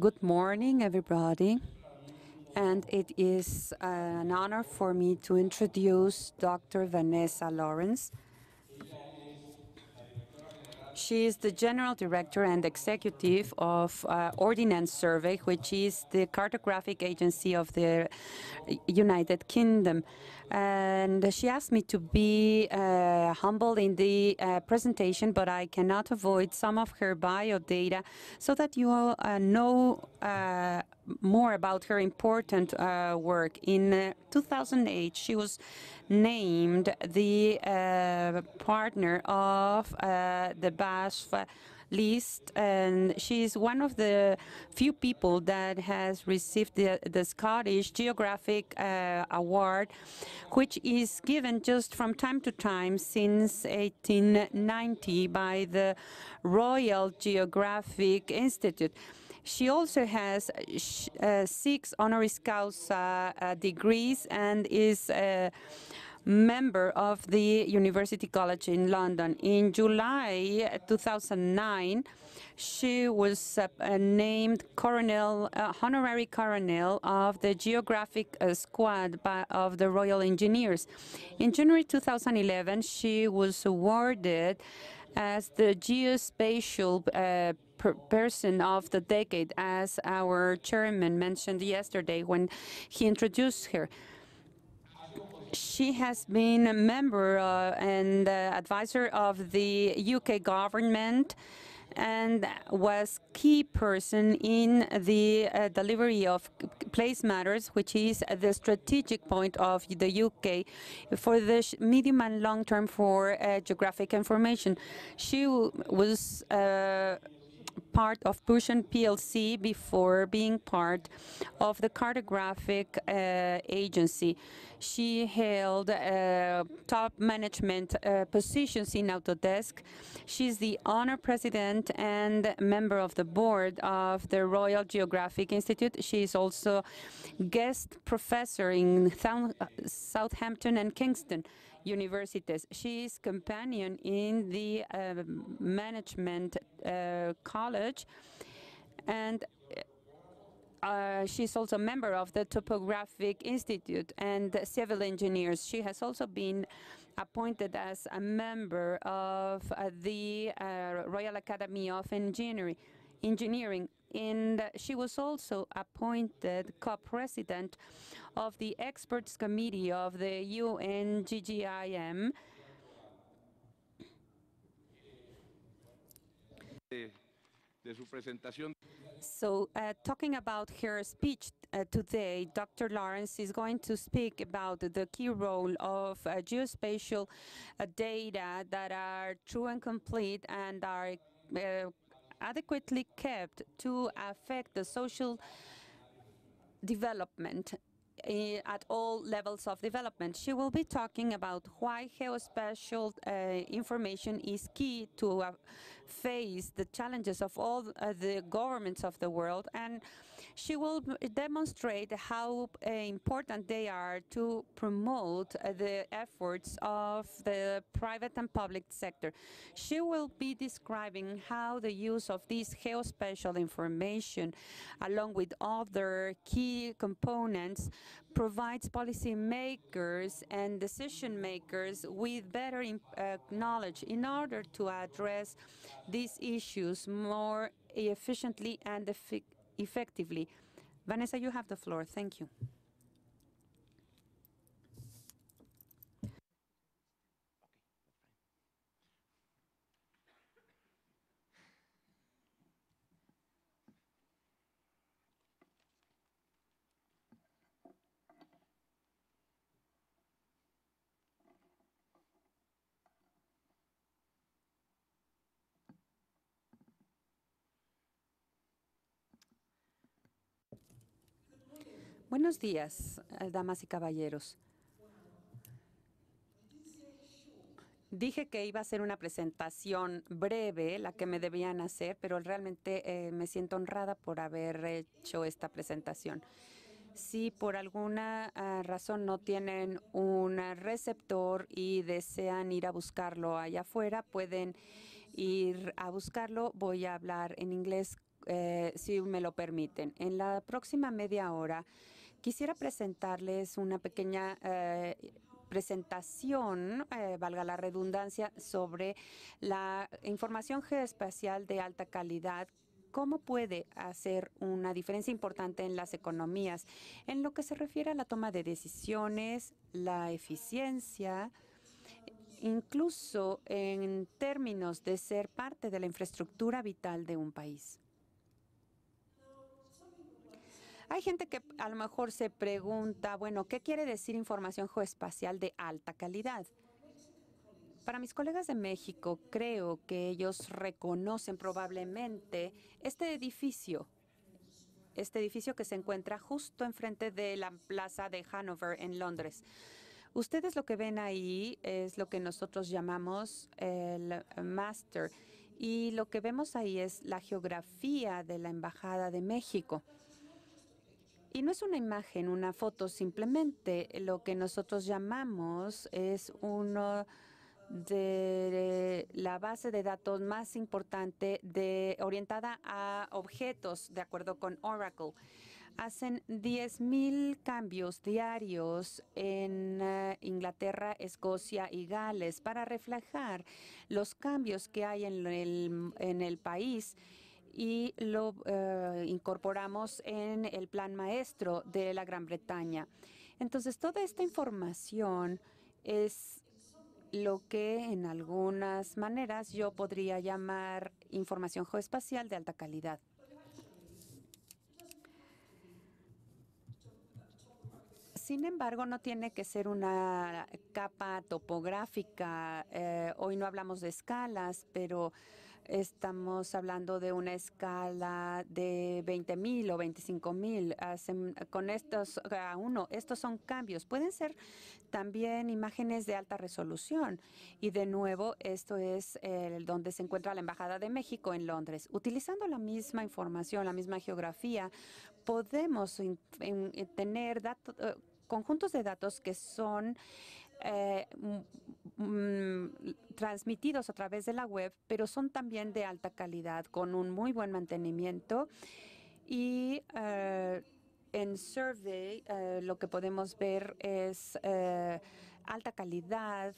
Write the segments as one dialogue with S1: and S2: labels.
S1: Good morning, everybody. And it is uh, an honor for me to introduce Dr. Vanessa Lawrence, she is the General Director and Executive of uh, Ordnance Survey, which is the cartographic agency of the United Kingdom. And she asked me to be uh, humble in the uh, presentation, but I cannot avoid some of her bio data so that you all uh, know uh, more about her important uh, work. In uh, 2008, she was named the uh, partner of uh, the BASF list, and she is one of the few people that has received the, the Scottish Geographic uh, Award, which is given just from time to time since 1890 by the Royal Geographic Institute. She also has uh, uh, six honoris causa uh, degrees and is a member of the University College in London. In July 2009, she was uh, named coronel, uh, honorary colonel of the Geographic Squad by, of the Royal Engineers. In January 2011, she was awarded as the geospatial uh, person of the decade, as our chairman mentioned yesterday when he introduced her. She has been a member uh, and uh, advisor of the UK government and was key person in the uh, delivery of place matters, which is the strategic point of the UK for the medium and long term for uh, geographic information. She was uh, part of Prussian PLC before being part of the cartographic uh, agency. She held uh, top management uh, positions in Autodesk. She's the honor president and member of the board of the Royal Geographic Institute. She is also guest professor in uh, Southampton and Kingston universities. She is companion in the uh, management uh, college and uh, she's also a member of the Topographic Institute and civil engineers. She has also been appointed as a member of uh, the uh, Royal Academy of Engineering engineering. And she was also appointed co-president of the experts committee of the UNGGIM. So uh, talking about her speech uh, today, Dr. Lawrence is going to speak about the key role of uh, geospatial uh, data that are true and complete and are uh, adequately kept to affect the social development eh, at all levels of development. She will be talking about why geospatial uh, information is key to uh, face the challenges of all uh, the governments of the world, and she will demonstrate how uh, important they are to promote uh, the efforts of the private and public sector. She will be describing how the use of this geospatial information, along with other key components, provides policymakers and decision makers with better uh, knowledge in order to address these issues more efficiently and effectively. Vanessa, you have the floor. Thank you. Buenos días, eh, damas y caballeros. Dije que iba a hacer una presentación breve, la que me debían hacer, pero realmente eh, me siento honrada por haber hecho esta presentación. Si por alguna ah, razón no tienen un receptor y desean ir a buscarlo allá afuera, pueden ir a buscarlo. Voy a hablar en inglés eh, si me lo permiten. En la próxima media hora Quisiera presentarles una pequeña eh, presentación, eh, valga la redundancia, sobre la información geoespacial de alta calidad cómo puede hacer una diferencia importante en las economías en lo que se refiere a la toma de decisiones, la eficiencia, incluso en términos de ser parte de la infraestructura vital de un país. Hay gente que a lo mejor se pregunta, bueno, ¿qué quiere decir información geoespacial de alta calidad? Para mis colegas de México, creo que ellos reconocen probablemente este edificio, este edificio que se encuentra justo enfrente de la plaza de Hanover en Londres. Ustedes lo que ven ahí es lo que nosotros llamamos el master y lo que vemos ahí es la geografía de la Embajada de México. Y no es una imagen, una foto, simplemente lo que nosotros llamamos es uno de la base de datos más importante de, orientada a objetos, de acuerdo con Oracle. Hacen 10.000 cambios diarios en eh, Inglaterra, Escocia y Gales para reflejar los cambios que hay en el país y lo eh, incorporamos en el plan maestro de la Gran Bretaña. Entonces, toda esta información es lo que en algunas maneras yo podría llamar información geoespacial de alta calidad. Sin embargo, no tiene que ser una capa topográfica. Eh, hoy no hablamos de escalas, pero Estamos hablando de una escala de 20.000 o 25.000. mil. Con estos a uno, estos son cambios. Pueden ser también imágenes de alta resolución. Y de nuevo, esto es el, donde se encuentra la Embajada de México en Londres. Utilizando la misma información, la misma geografía, podemos tener datos eh, conjuntos de datos que son eh, mm, mm, transmitidos a través de la web, pero son también de alta calidad, con un muy buen mantenimiento. Y eh, en Survey eh, lo que podemos ver es alta calidad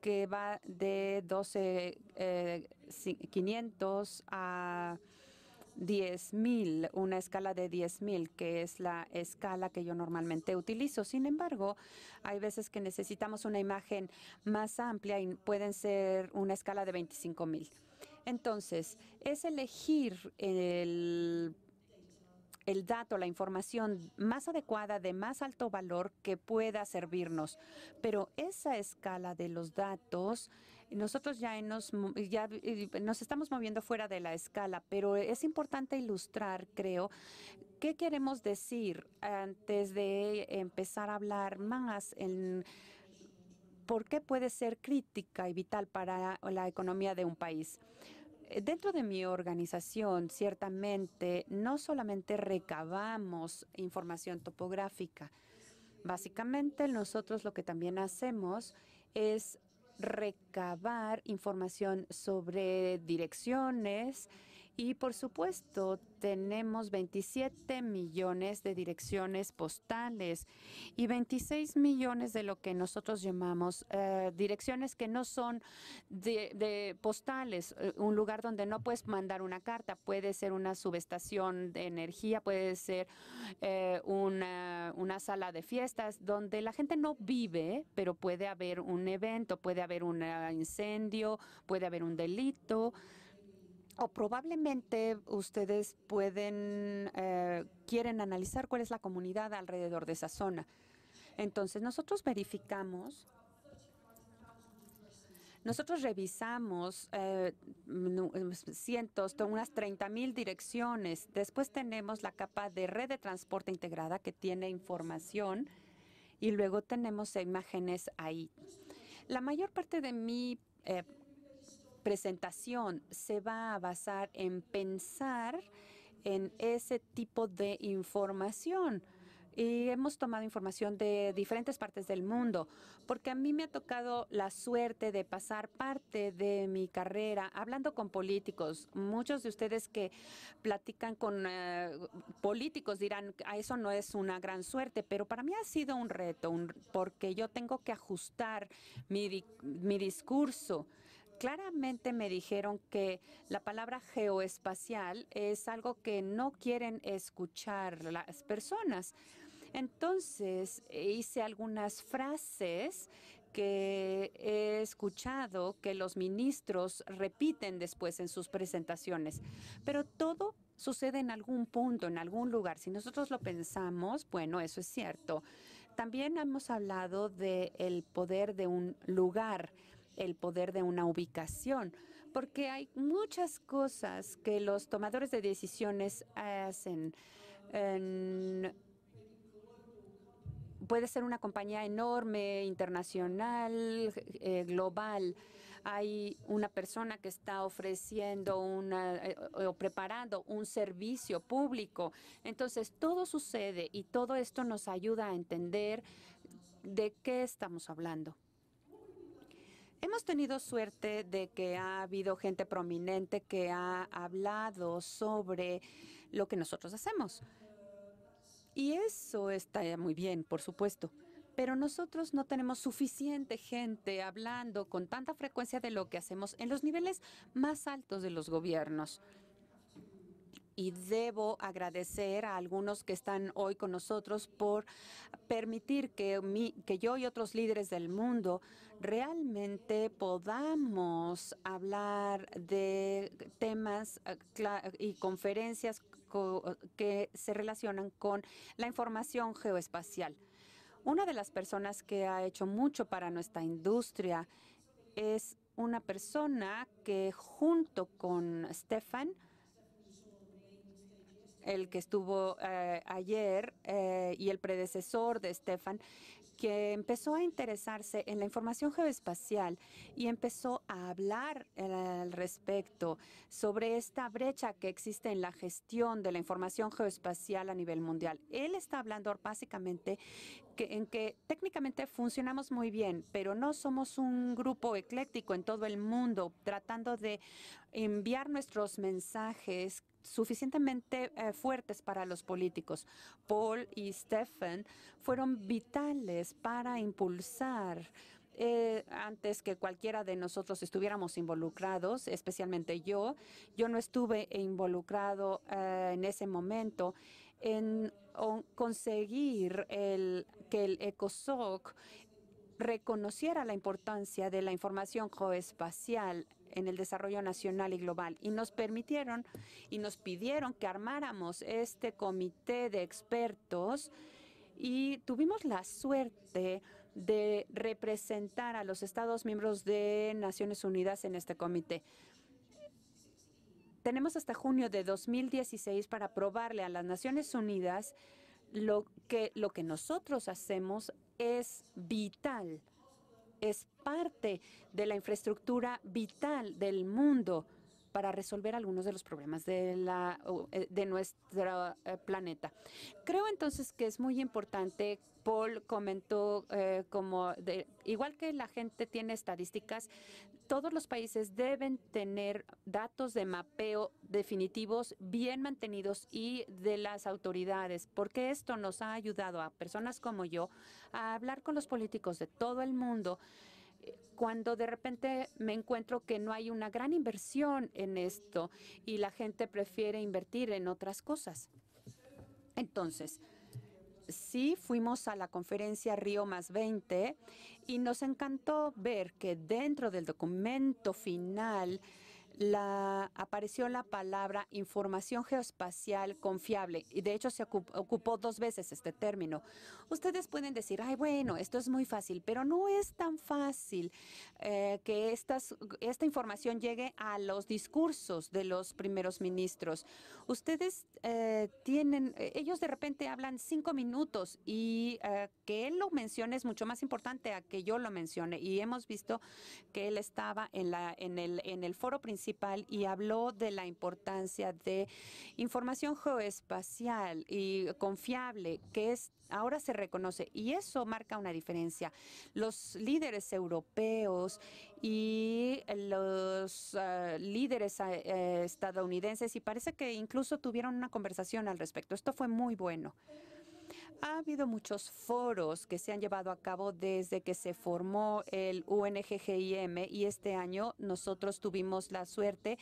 S1: que va de 12.500 a 10.000, una escala de 10.000, que es la escala que yo normalmente utilizo. Sin embargo, hay veces que necesitamos una imagen más amplia y pueden ser una escala de 25.000. Entonces, es elegir el el dato, la información más adecuada de más alto valor que pueda servirnos. Pero esa escala de los datos nosotros ya nos, estamos moviendo fuera de la escala, pero es importante ilustrar, creo, qué queremos decir antes de empezar a hablar más en por qué puede ser crítica y vital para la economía de un país. Dentro de mi organización, ciertamente, no solamente recabamos información topográfica. Básicamente, nosotros lo que también hacemos es recabar información sobre direcciones y por supuesto, tenemos 27 millones de direcciones postales y 26 millones de lo que nosotros llamamos eh, direcciones que no son de, postales, eh, un lugar donde no puedes mandar una carta. Puede ser una subestación de energía, puede ser eh, una, una sala de fiestas donde la gente no vive, pero puede haber un evento, puede haber un ah, incendio, puede haber un delito o probablemente ustedes pueden, eh, quieren analizar cuál es la comunidad alrededor de esa zona. Entonces, nosotros verificamos nosotros revisamos eh, cientos, unas 30 mil direcciones. Después tenemos la capa de red de transporte integrada que tiene información y luego tenemos imágenes ahí. La mayor parte de mi eh, presentación se va a basar en pensar en ese tipo de información. Y hemos tomado información de diferentes partes del mundo, porque a mí me ha tocado la suerte de pasar parte de mi carrera hablando con políticos. Muchos de ustedes que platican con eh, políticos dirán, a ah, eso no es una gran suerte, pero para mí ha sido un reto, un, porque yo tengo que ajustar mi, mi discurso claramente me dijeron que la palabra geoespacial es algo que no quieren escuchar las personas. Entonces hice algunas frases que he escuchado que los ministros repiten después en sus presentaciones, pero todo sucede en algún punto, en algún lugar. Si nosotros lo pensamos, bueno, eso es cierto. También hemos hablado del poder de un lugar el poder de una ubicación, porque hay muchas cosas que los tomadores de decisiones hacen. puede ser una compañía enorme, internacional, eh, global. Hay una persona que está ofreciendo una, eh, o preparando un servicio público. Entonces, todo sucede y todo esto nos ayuda a entender de qué estamos hablando. Hemos tenido suerte de que ha habido gente prominente que ha hablado sobre lo que nosotros hacemos. Y eso está muy bien, por supuesto. Pero nosotros no tenemos suficiente gente hablando con tanta frecuencia de lo que hacemos en los niveles más altos de los gobiernos y debo agradecer a algunos que están hoy con nosotros por permitir que, que yo y otros líderes del mundo realmente podamos hablar de temas eh, y conferencias que se relacionan con la información geoespacial. Una de las personas que ha hecho mucho para nuestra industria es una persona que junto con Stefan el que estuvo eh, ayer eh, y el predecesor de Stefan, que empezó a interesarse en la información geoespacial y empezó a hablar eh, al respecto sobre esta brecha que existe en la gestión de la información geoespacial a nivel mundial. Él está hablando básicamente en que técnicamente funcionamos muy bien, pero no somos un grupo ecléctico en todo el mundo tratando de enviar nuestros mensajes suficientemente eh, fuertes para los políticos. Paul y Stephen fueron vitales para impulsar eh, antes que cualquiera de nosotros estuviéramos involucrados, especialmente yo. Yo no estuve involucrado eh, en ese momento en conseguir que el ECOSOC reconociera la importancia de la información geoespacial en el desarrollo nacional y global y nos permitieron y nos pidieron que armáramos este comité de expertos y tuvimos la suerte de representar a los Estados miembros de Naciones Unidas en este comité. Tenemos hasta junio de 2016 para probarle a las Naciones Unidas lo que, lo que nosotros hacemos es vital es parte de la infraestructura vital del mundo para resolver algunos de los problemas de, la, eh, de nuestro eh, planeta. Creo entonces que es muy importante, Paul comentó, eh, como de, igual que la gente tiene estadísticas todos los países deben tener datos de mapeo definitivos bien mantenidos y de las autoridades, porque esto nos ha ayudado a personas como yo a hablar con los políticos de todo el mundo eh, cuando de repente me encuentro que no hay una gran inversión en esto y la gente prefiere invertir en otras cosas. Entonces, sí fuimos a la conferencia Río más 20 y nos encantó ver que dentro del documento final la, apareció la palabra información geoespacial confiable y de hecho se ocupó dos veces este término. Ustedes pueden decir, ay, bueno, esto es muy fácil, pero no es tan fácil eh, que estas, esta información llegue a los discursos de los primeros ministros. Ustedes eh, tienen, ellos de repente hablan cinco minutos y eh, que él lo mencione es mucho más importante a que yo lo mencione y hemos visto que él estaba en, la, en, el, en el foro principal y habló de la importancia de información geoespacial y confiable que es ahora se reconoce y eso marca una diferencia. Los líderes europeos y los eh, líderes eh, estadounidenses y parece que incluso tuvieron una conversación al respecto. Esto fue muy bueno. Ha habido muchos foros que se han llevado a cabo desde que se formó el UNGGIM y este año nosotros tuvimos la suerte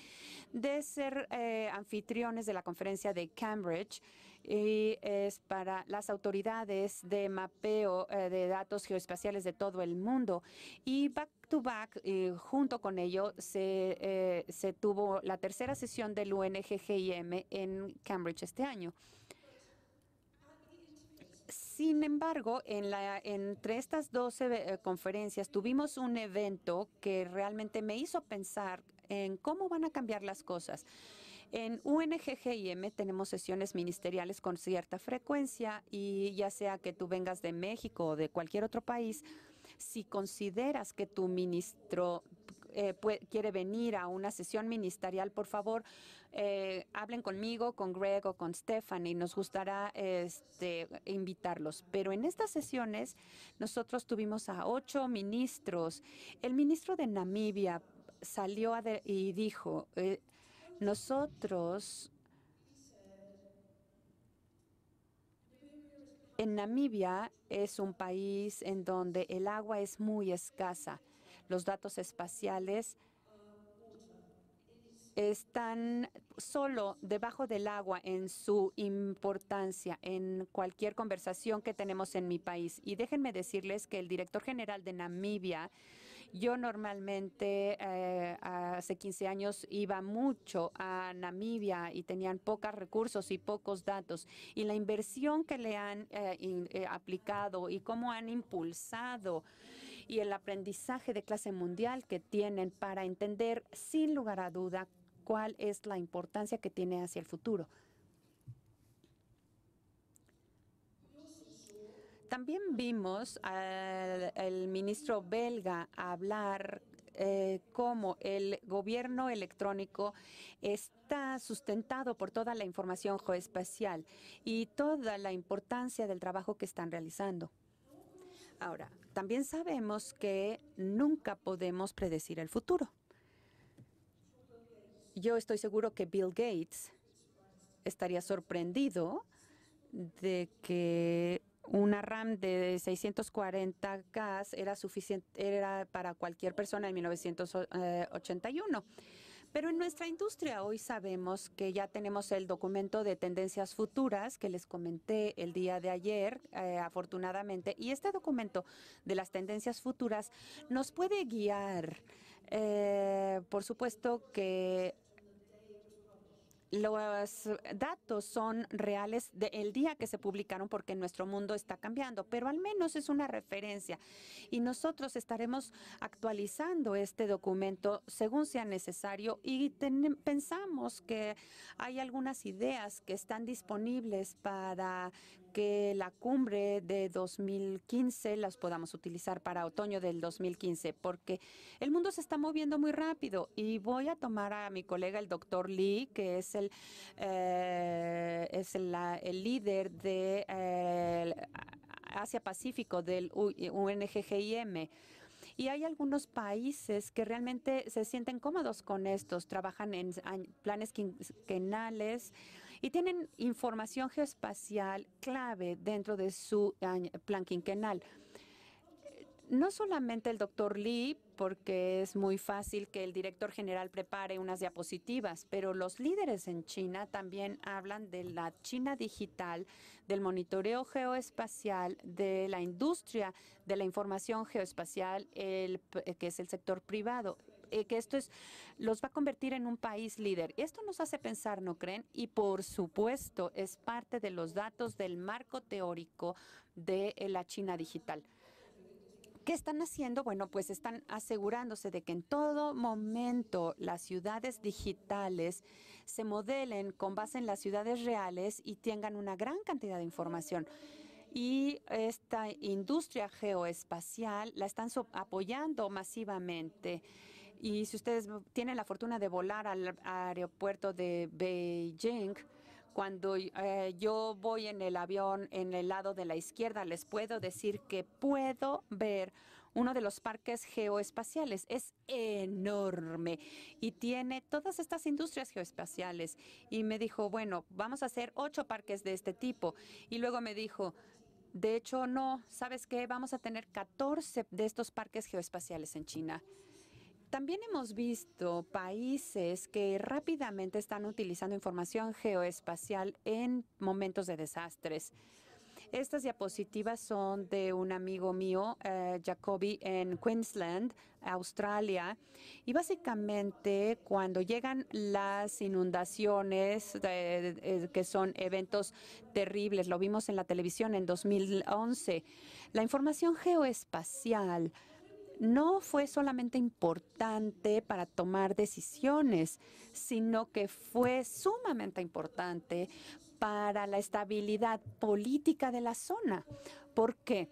S1: de ser eh, anfitriones de la conferencia de Cambridge y es para las autoridades de mapeo eh, de datos geoespaciales de todo el mundo. Y back to back, junto con ello, se, eh, se tuvo la tercera sesión del UNGGIM en Cambridge este año. Sin embargo, entre estas 12 eh, conferencias tuvimos un evento que realmente me hizo pensar en cómo van a cambiar las cosas. En UNGGIM tenemos sesiones ministeriales con cierta frecuencia y ya sea que tú vengas de México o de cualquier otro país, si consideras que tu ministro eh, quiere venir a una sesión ministerial, por favor, eh, hablen conmigo, con Greg o con Stephanie. Nos gustará este, invitarlos. Pero en estas sesiones nosotros tuvimos a ocho ministros. El ministro de Namibia salió y dijo, eh, nosotros en Namibia es un país en donde el agua es muy escasa. Los datos espaciales están solo debajo del agua en su importancia en cualquier conversación que tenemos en mi país. Y déjenme decirles que el director general de Namibia, yo normalmente eh, hace 15 años iba mucho a Namibia y tenían pocos recursos y pocos datos. Y la inversión que le han eh, eh, aplicado y cómo han impulsado y el aprendizaje de clase mundial que tienen para entender sin lugar a duda cuál es la importancia que tiene hacia el futuro. También vimos al, ministro belga hablar eh, cómo el gobierno electrónico está sustentado por toda la información geoespacial y toda la importancia del trabajo que están realizando. Ahora, también sabemos que nunca podemos predecir el futuro yo estoy seguro que Bill Gates estaría sorprendido de que una RAM de 640 gas era suficiente para cualquier persona en 1981. Eh, Pero en nuestra industria hoy sabemos que ya tenemos el documento de tendencias futuras que les comenté el día de ayer, eh, afortunadamente, y este documento de las tendencias futuras nos puede guiar. Eh, por supuesto que los datos son reales del día que se publicaron porque nuestro mundo está cambiando, pero al menos es una referencia y nosotros estaremos actualizando este documento según sea necesario y pensamos que hay algunas ideas que están disponibles para que la cumbre de 2015 las podamos utilizar para otoño del 2015, porque el mundo se está moviendo muy rápido y voy a tomar a mi colega, el doctor Lee, que es el, eh, es el líder de eh, Asia-Pacífico del eh, UNGGIM. Y hay algunos países que realmente se sienten cómodos con estos, trabajan en planes quinquenales y tienen información geoespacial clave dentro de su plan quinquenal. No solamente el doctor Lee, porque es muy fácil que el director general prepare unas diapositivas, pero los líderes en China también hablan de la China digital, del monitoreo geoespacial, de la industria de la información geoespacial, que es el sector privado. Eh, que esto es, los va a convertir en un país líder. Esto nos hace pensar, ¿no creen? Y por supuesto, es parte de los datos del marco teórico de eh, la China digital. ¿Qué están haciendo? Bueno, pues están asegurándose de que en todo momento las ciudades digitales se modelen con base en las ciudades reales y tengan una gran cantidad de información. Y esta industria geoespacial la están apoyando masivamente. Y si ustedes tienen la fortuna de volar al aeropuerto de Beijing, cuando eh, yo voy en el avión en el lado de la izquierda, les puedo decir que puedo ver uno de los parques geoespaciales. Es enorme y tiene todas estas industrias geoespaciales. Y me dijo, bueno, vamos a hacer ocho parques de este tipo. Y luego me dijo, de hecho, no, ¿sabes qué? Vamos a tener 14 de estos parques geoespaciales en China. También hemos visto países que rápidamente están utilizando información geoespacial en momentos de desastres. Estas diapositivas son de un amigo mío, eh, Jacobi, en Queensland, Australia. Y básicamente cuando llegan las inundaciones, que son eventos terribles, lo vimos en la televisión en 2011, la información geoespacial no fue solamente importante para tomar decisiones, sino que fue sumamente importante para la estabilidad política de la zona. ¿Por qué?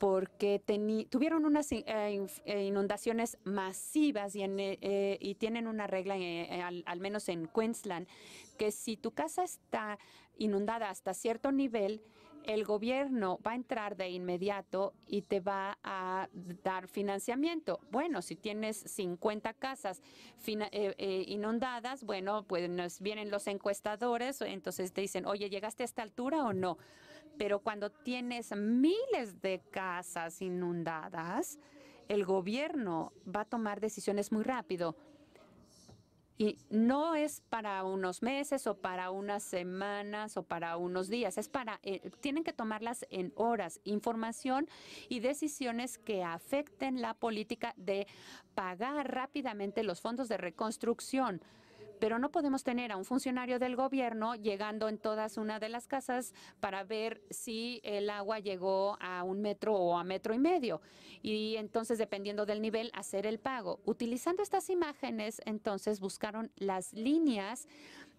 S1: porque tuvieron unas eh, eh, inundaciones masivas eh, y, tienen una regla, al, menos en Queensland, que si tu casa está inundada hasta cierto nivel, el gobierno va a entrar de inmediato y te va a dar financiamiento. Bueno, si tienes 50 casas eh, eh, inundadas, bueno, pues nos vienen los encuestadores, entonces te dicen, oye, ¿llegaste a esta altura o no? Pero cuando tienes miles de casas inundadas, el gobierno va a tomar decisiones muy rápido. Y no es para unos meses o para unas semanas o para unos días, es para, eh, tienen que tomarlas en horas, información y decisiones que afecten la política de pagar rápidamente los fondos de reconstrucción. Pero no podemos tener a un funcionario del gobierno llegando en todas una de las casas para ver si el agua llegó a un metro o a metro y medio. Y entonces, dependiendo del nivel, hacer el pago. Utilizando estas imágenes, entonces buscaron las líneas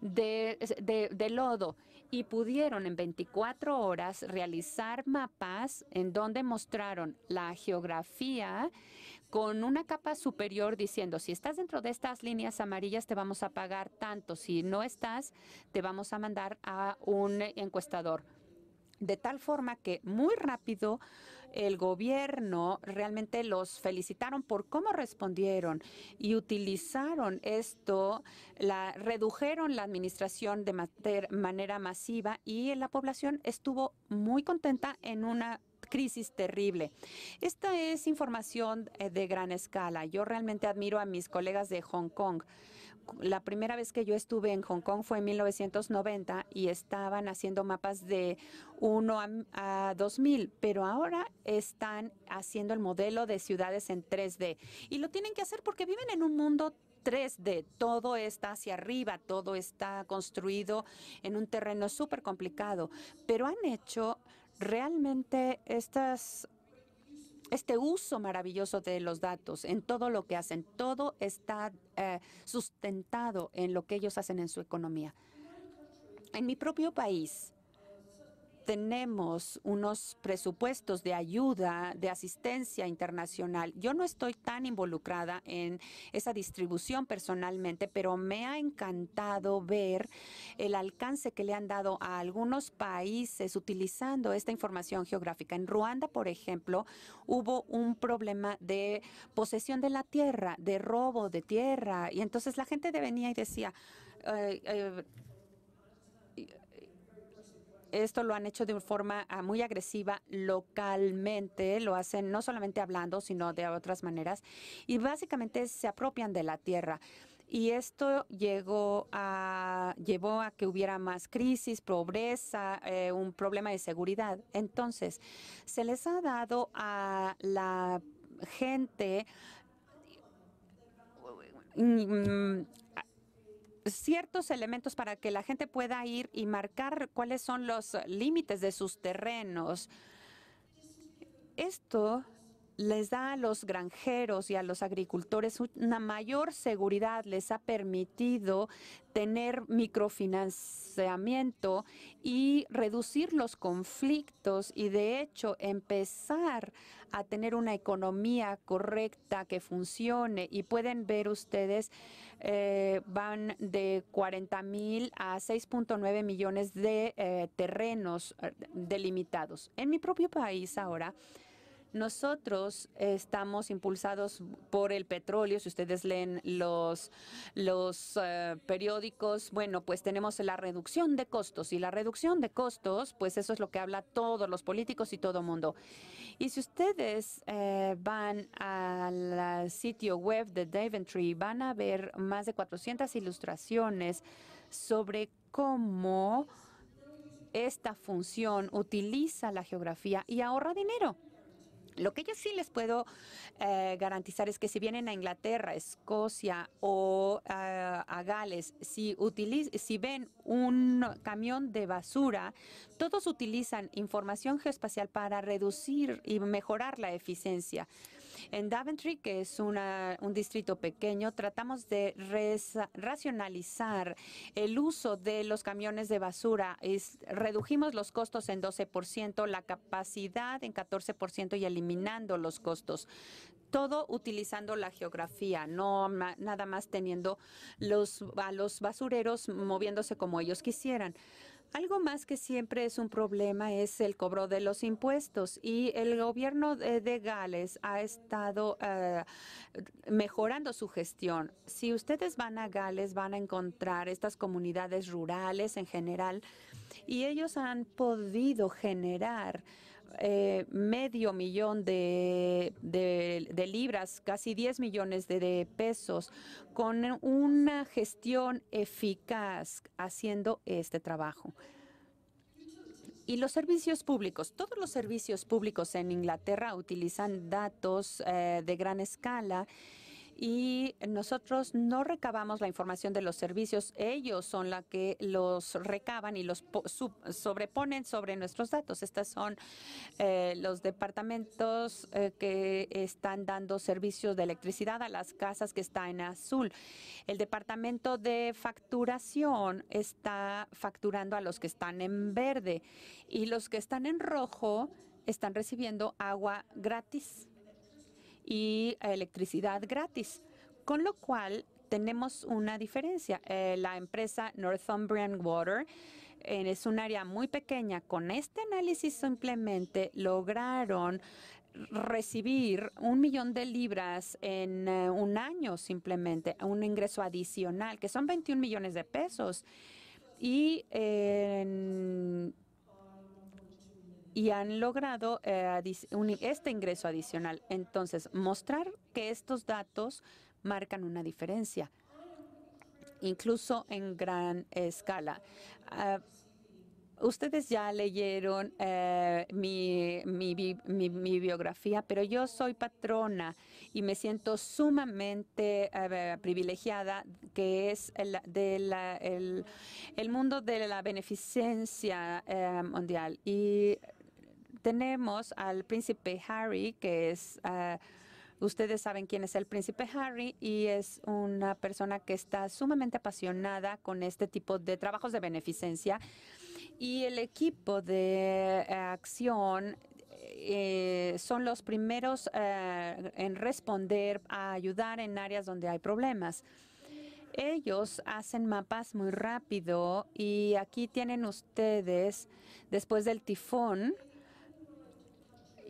S1: de, lodo y pudieron en 24 horas realizar mapas en donde mostraron la geografía con una capa superior diciendo, si estás dentro de estas líneas amarillas te vamos a pagar tanto, si no estás te vamos a mandar a un encuestador. De tal forma que muy rápido el gobierno realmente los felicitaron por cómo respondieron y utilizaron esto, la, redujeron la administración de, manera masiva y la población estuvo muy contenta en una crisis terrible. Esta es información eh, de gran escala. Yo realmente admiro a mis colegas de Hong Kong. La primera vez que yo estuve en Hong Kong fue en 1990 y estaban haciendo mapas de 1 a, 2000, pero ahora están haciendo el modelo de ciudades en 3D. Y lo tienen que hacer porque viven en un mundo 3D. Todo está hacia arriba, todo está construido en un terreno súper complicado, pero han hecho realmente estas, este uso maravilloso de los datos en todo lo que hacen, todo está eh, sustentado en lo que ellos hacen en su economía. En mi propio país, tenemos unos presupuestos de ayuda, de asistencia internacional. Yo no estoy tan involucrada en esa distribución personalmente, pero me ha encantado ver el alcance que le han dado a algunos países utilizando esta información geográfica. En Ruanda, por ejemplo, hubo un problema de posesión de la tierra, de robo de tierra, y entonces la gente venía y decía, eh, eh, esto lo han hecho de una forma ah, muy agresiva localmente, lo hacen no solamente hablando, sino de otras maneras, y básicamente se apropian de la tierra. Y esto llegó a, llevó a que hubiera más crisis, pobreza, eh, un problema de seguridad. Entonces, se les ha dado a la gente mm, ciertos elementos para que la gente pueda ir y marcar cuáles son los límites de sus terrenos. Esto les da a los granjeros y a los agricultores una mayor seguridad, les ha permitido tener microfinanciamiento y reducir los conflictos y de hecho empezar a tener una economía correcta que funcione. Y pueden ver ustedes, eh, van de 40 mil a 6.9 millones de eh, terrenos eh, delimitados. En mi propio país ahora, nosotros estamos impulsados por el petróleo. Si ustedes leen los, eh, periódicos, bueno, pues tenemos la reducción de costos. Y la reducción de costos, pues eso es lo que habla todos los políticos y todo mundo. Y si ustedes eh, van al sitio web de Daventry, van a ver más de 400 ilustraciones sobre cómo esta función utiliza la geografía y ahorra dinero. Lo que yo sí les puedo eh, garantizar es que si vienen a Inglaterra, Escocia o eh, a Gales, si, si ven un camión de basura, todos utilizan información geoespacial para reducir y mejorar la eficiencia. En Daventry, que es un distrito pequeño, tratamos de racionalizar el uso de los camiones de basura. Es, redujimos los costos en 12%, la capacidad en 14% y eliminando los costos todo utilizando la geografía, no nada más teniendo los, a los basureros moviéndose como ellos quisieran. Algo más que siempre es un problema es el cobro de los impuestos y el gobierno de, Gales ha estado eh, mejorando su gestión. Si ustedes van a Gales van a encontrar estas comunidades rurales en general y ellos han podido generar eh, medio millón de, libras, casi 10 millones de, pesos, con una gestión eficaz haciendo este trabajo. Y los servicios públicos, todos los servicios públicos en Inglaterra utilizan datos eh, de gran escala y nosotros no recabamos la información de los servicios, ellos son la que los recaban y los sobreponen sobre nuestros datos. Estos son eh, los departamentos eh, que están dando servicios de electricidad a las casas que están en azul. El departamento de facturación está facturando a los que están en verde y los que están en rojo están recibiendo agua gratis y electricidad gratis, con lo cual tenemos una diferencia. Eh, la empresa Northumbrian Water eh, es un área muy pequeña. Con este análisis simplemente lograron recibir un millón de libras en eh, un año simplemente, un ingreso adicional, que son 21 millones de pesos. Y en y han logrado eh, este ingreso adicional. Entonces, mostrar que estos datos marcan una diferencia, incluso en gran escala. Ah, ustedes ya leyeron eh, mi, biografía, pero yo soy patrona y me siento sumamente eh, privilegiada, que es el, de la, el, mundo de la beneficencia mundial. Y tenemos al príncipe Harry, que es, ah, ustedes saben quién es el príncipe Harry, y es una persona que está sumamente apasionada con este tipo de trabajos de beneficencia. Y el equipo de eh, acción eh, son los primeros eh, en responder a ayudar en áreas donde hay problemas. Ellos hacen mapas muy rápido y aquí tienen ustedes, después del tifón,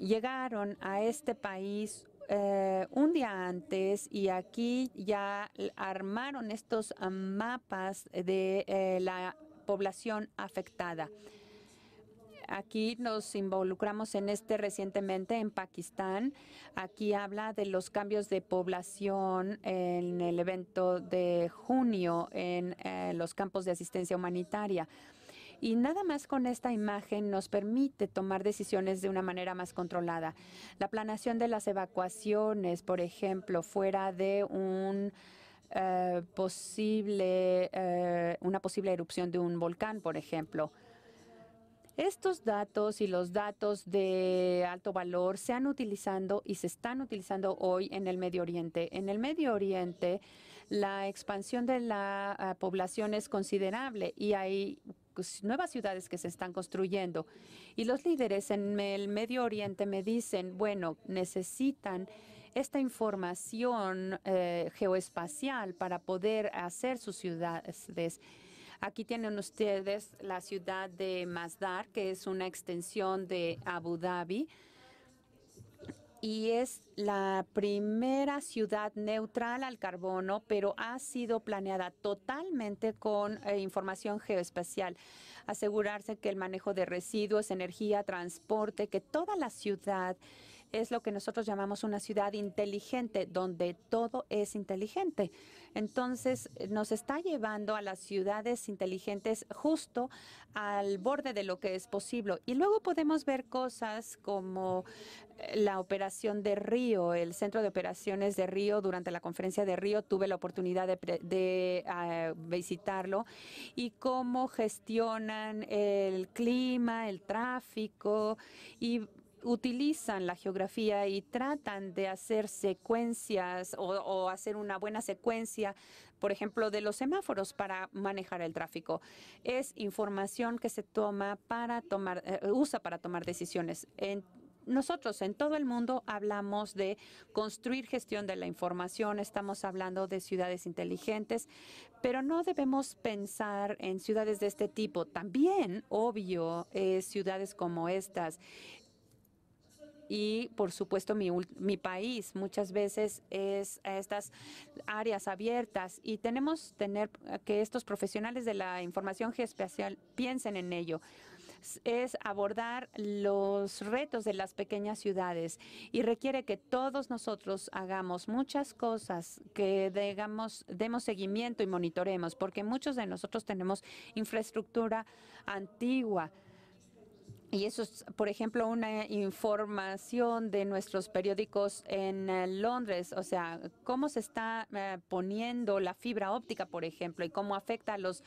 S1: llegaron a este país eh, un día antes y aquí ya armaron estos mapas de eh, la población afectada. Aquí nos involucramos en este recientemente en Pakistán. Aquí habla de los cambios de población en el evento de junio en eh, los campos de asistencia humanitaria. Y nada más con esta imagen nos permite tomar decisiones de una manera más controlada. La planación de las evacuaciones, por ejemplo, fuera de un... Eh, posible, eh, una posible erupción de un volcán, por ejemplo. Estos datos y los datos de alto valor se han utilizando y se están utilizando hoy en el Medio Oriente. En el Medio Oriente, la expansión de la ah, población es considerable y hay pues, nuevas ciudades que se están construyendo. Y los líderes en el Medio Oriente me dicen, bueno, necesitan esta información eh, geoespacial para poder hacer sus ciudades. Aquí tienen ustedes la ciudad de Masdar, que es una extensión de Abu Dhabi y es la primera ciudad neutral al carbono, pero ha sido planeada totalmente con eh, información geoespacial. Asegurarse que el manejo de residuos, energía, transporte, que toda la ciudad es lo que nosotros llamamos una ciudad inteligente, donde todo es inteligente. Entonces, nos está llevando a las ciudades inteligentes justo al borde de lo que es posible. Y luego podemos ver cosas como eh, la operación de Río, el centro de operaciones de Río. Durante la conferencia de Río tuve la oportunidad de, ah, visitarlo y cómo gestionan el clima, el tráfico y utilizan la geografía y tratan de hacer secuencias o, hacer una buena secuencia, por ejemplo, de los semáforos para manejar el tráfico. Es información que se toma para tomar, eh, usa para tomar decisiones. En, nosotros en todo el mundo hablamos de construir gestión de la información, estamos hablando de ciudades inteligentes, pero no debemos pensar en ciudades de este tipo. También, obvio, eh, ciudades como estas y por supuesto mi, país muchas veces es a estas áreas abiertas y tenemos tener que estos profesionales de la información geoespacial piensen en ello es abordar los retos de las pequeñas ciudades y requiere que todos nosotros hagamos muchas cosas, que demos seguimiento y monitoremos, porque muchos de nosotros tenemos infraestructura antigua y eso es, por ejemplo, una información de nuestros periódicos en eh, Londres, o sea, cómo se está eh, poniendo la fibra óptica, por ejemplo, y cómo afecta a los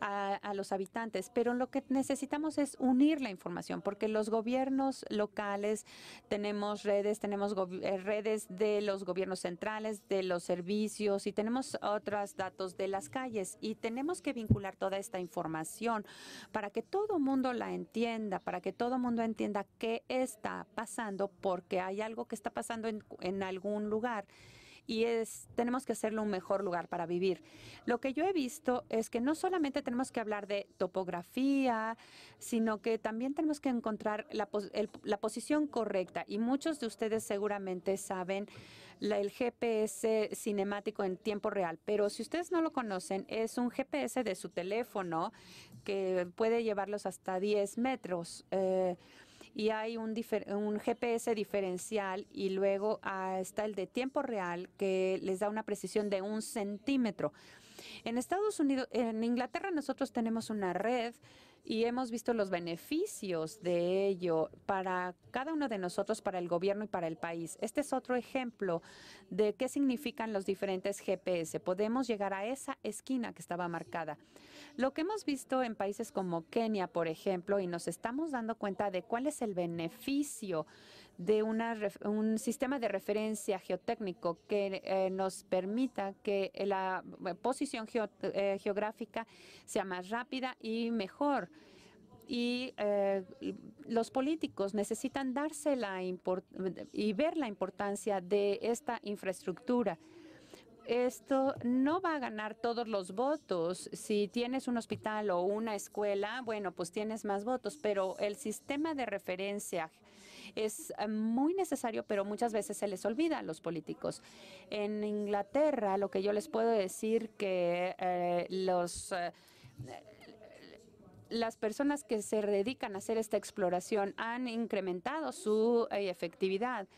S1: a, los habitantes, pero lo que necesitamos es unir la información, porque los gobiernos locales tenemos redes, tenemos eh, redes de los gobiernos centrales, de los servicios y tenemos otros datos de las calles y tenemos que vincular toda esta información para que todo mundo la entienda, para que todo mundo entienda qué está pasando, porque hay algo que está pasando en, en algún lugar y es, tenemos que hacerlo un mejor lugar para vivir. Lo que yo he visto es que no solamente tenemos que hablar de topografía, sino que también tenemos que encontrar la, posición correcta. Y muchos de ustedes seguramente saben el GPS cinemático en tiempo real, pero si ustedes no lo conocen, es un GPS de su teléfono que puede llevarlos hasta 10 metros. Eh, y hay un, GPS diferencial y luego ah, está el de tiempo real que les da una precisión de un centímetro. En Estados Unidos, en Inglaterra nosotros tenemos una red y hemos visto los beneficios de ello para cada uno de nosotros, para el gobierno y para el país. Este es otro ejemplo de qué significan los diferentes GPS. Podemos llegar a esa esquina que estaba marcada. Lo que hemos visto en países como Kenia, por ejemplo, y nos estamos dando cuenta de cuál es el beneficio de un sistema de referencia geotécnico que eh, nos permita que la eh, posición eh, geográfica sea más rápida y mejor y los políticos necesitan darse la y ver la importancia de esta infraestructura esto no va a ganar todos los votos. Si tienes un hospital o una escuela, bueno, pues tienes más votos, pero el sistema de referencia es eh, muy necesario, pero muchas veces se les olvida a los políticos. En Inglaterra, lo que yo les puedo decir que eh, los... Eh, las personas que se dedican a hacer esta exploración han incrementado su efectividad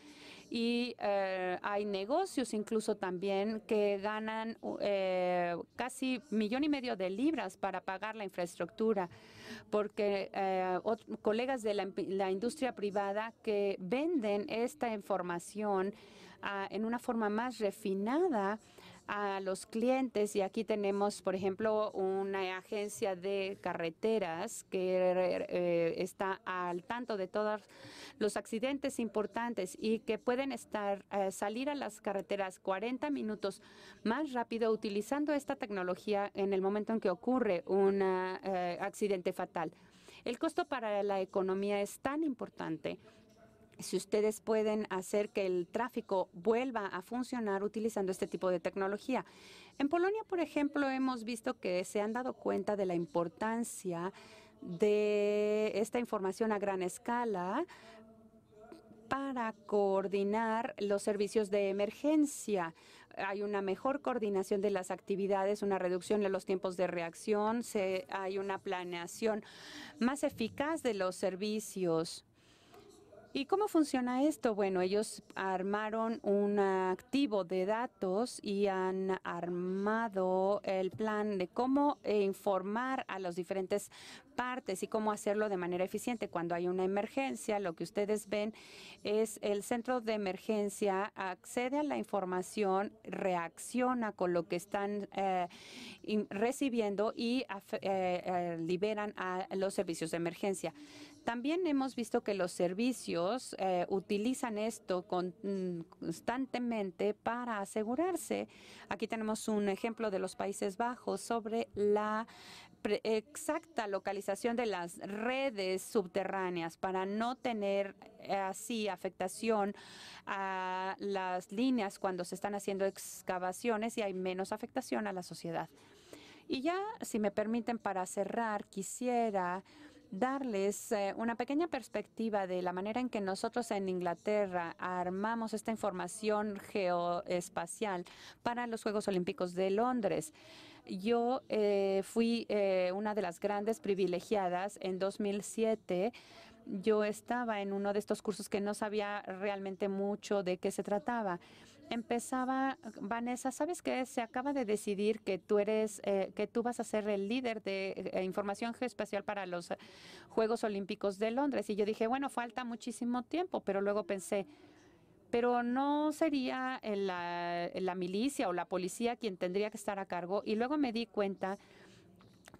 S1: y eh, hay negocios incluso también que ganan eh, casi millón y medio de libras para pagar la infraestructura, porque eh, colegas de la, industria privada que venden esta información ah, en una forma más refinada a los clientes. Y aquí tenemos, por ejemplo, una agencia de carreteras que eh, está al tanto de todos los accidentes importantes y que pueden estar eh, salir a las carreteras 40 minutos más rápido utilizando esta tecnología en el momento en que ocurre un eh, accidente fatal. El costo para la economía es tan importante si ustedes pueden hacer que el tráfico vuelva a funcionar utilizando este tipo de tecnología. En Polonia, por ejemplo, hemos visto que se han dado cuenta de la importancia de esta información a gran escala para coordinar los servicios de emergencia. Hay una mejor coordinación de las actividades, una reducción de los tiempos de reacción, hay una planeación más eficaz de los servicios. ¿Y cómo funciona esto? Bueno, ellos armaron un activo de datos y han armado el plan de cómo eh, informar a las diferentes partes y cómo hacerlo de manera eficiente. Cuando hay una emergencia, lo que ustedes ven es el centro de emergencia accede a la información, reacciona con lo que están eh, recibiendo y eh, eh, liberan a los servicios de emergencia. También hemos visto que los servicios eh, utilizan esto mm, constantemente para asegurarse. Aquí tenemos un ejemplo de los Países Bajos sobre la exacta localización de las redes subterráneas para no tener eh, así afectación a las líneas cuando se están haciendo excavaciones y hay menos afectación a la sociedad. Y ya, si me permiten, para cerrar, quisiera darles eh, una pequeña perspectiva de la manera en que nosotros en Inglaterra armamos esta información geoespacial para los Juegos Olímpicos de Londres. Yo eh, fui eh, una de las grandes privilegiadas en 2007 yo estaba en uno de estos cursos que no sabía realmente mucho de qué se trataba. Empezaba, Vanessa, ¿sabes qué? Se acaba de decidir que tú eres, eh, que tú vas a ser el líder de eh, información geoespacial para los eh, Juegos Olímpicos de Londres. Y yo dije, bueno, falta muchísimo tiempo, pero luego pensé, pero no sería la, milicia o la policía quien tendría que estar a cargo. Y luego me di cuenta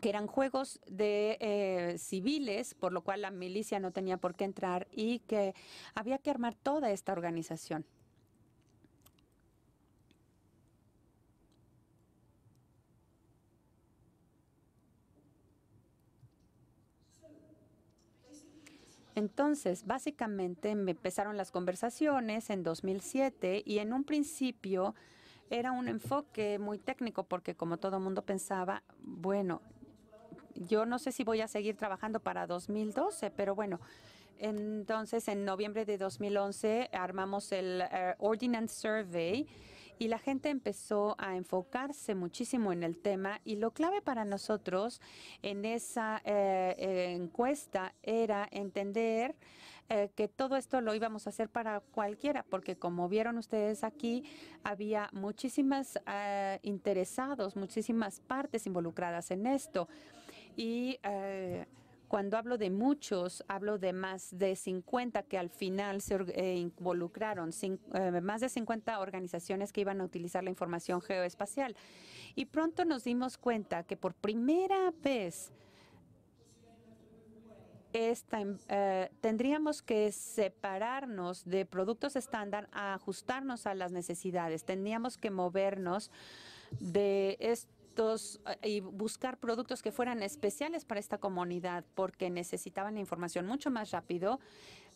S1: que eran juegos de civiles, por lo cual la milicia no tenía por qué entrar y que había que armar toda esta organización. Entonces, básicamente me em, empezaron las conversaciones en 2007 y en un principio era un enfoque muy técnico porque como todo mundo pensaba, bueno, yo no sé si voy a seguir trabajando para 2012, pero bueno, entonces en noviembre de 2011 armamos el eh, Ordinance Survey y la gente empezó a enfocarse muchísimo en el tema y lo clave para nosotros en esa eh, eh, encuesta era entender eh, que todo esto lo íbamos a hacer para cualquiera, porque como vieron ustedes aquí, había muchísimas interesados, muchísimas partes involucradas en esto y cuando hablo de muchos, hablo de más de 50 que al final se eh, involucraron, eh, más de 50 organizaciones que iban a utilizar la información geoespacial. Y pronto nos dimos cuenta que por primera vez em, eh, tendríamos que separarnos de productos estándar a ajustarnos a las necesidades. Tendríamos que movernos de esto eh, y buscar productos que fueran especiales para esta comunidad porque necesitaban la información mucho más rápido,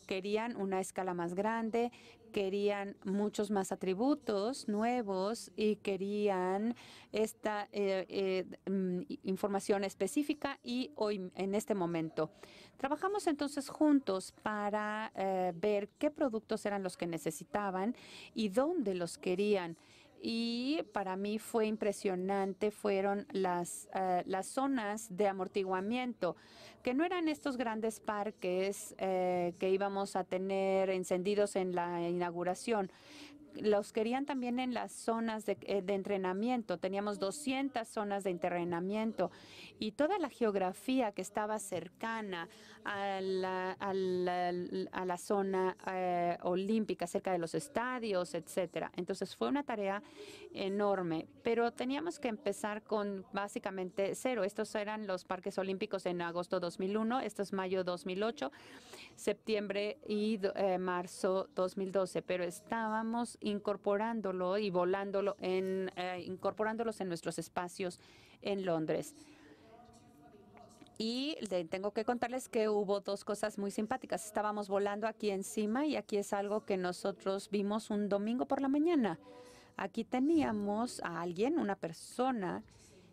S1: querían una escala más grande, querían muchos más atributos nuevos y querían esta eh, eh, mm, información específica y hoy en este momento. Trabajamos entonces juntos para ver qué productos eran los que necesitaban y dónde los querían y para mí fue impresionante fueron las, eh, las zonas de amortiguamiento, que no eran estos grandes parques eh, que íbamos a tener encendidos en la inauguración. Los querían también en las zonas de, eh, de entrenamiento. Teníamos 200 zonas de entrenamiento y toda la geografía que estaba cercana a la, zona eh, olímpica, cerca de los estadios, etcétera. Entonces fue una tarea enorme, pero teníamos que empezar con básicamente cero. Estos eran los parques olímpicos en agosto 2001, esto es mayo 2008, septiembre y eh, marzo 2012, pero estábamos incorporándolo y volándolo en eh, incorporándolos en nuestros espacios en Londres. Y tengo que contarles que hubo dos cosas muy simpáticas. Estábamos volando aquí encima y aquí es algo que nosotros vimos un domingo por la mañana. Aquí teníamos a alguien, una persona.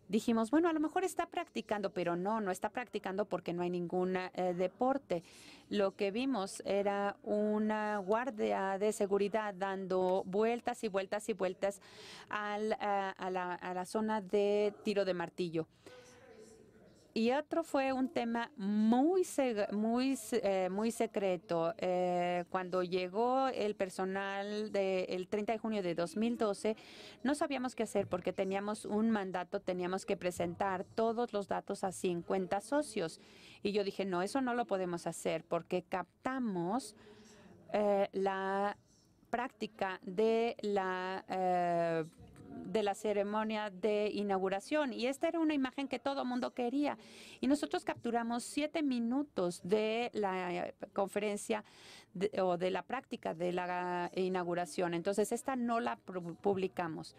S1: Dijimos, bueno, a lo mejor está practicando, pero no, no está practicando porque no hay ningún eh, deporte. Lo que vimos era una guardia de seguridad dando vueltas y vueltas y vueltas eh, a la zona de tiro de martillo. Y otro fue un tema muy, muy, eh, muy secreto. Eh, cuando llegó el personal del 30 de junio de 2012, no sabíamos qué hacer porque teníamos un mandato, teníamos que presentar todos los datos a 50 socios. Y yo dije, no, eso no lo podemos hacer porque captamos eh, la práctica de la de la ceremonia de inauguración. Y esta era una imagen que todo mundo quería. Y nosotros capturamos siete minutos de la eh, conferencia o de la práctica de la inauguración. Entonces, esta no la publicamos.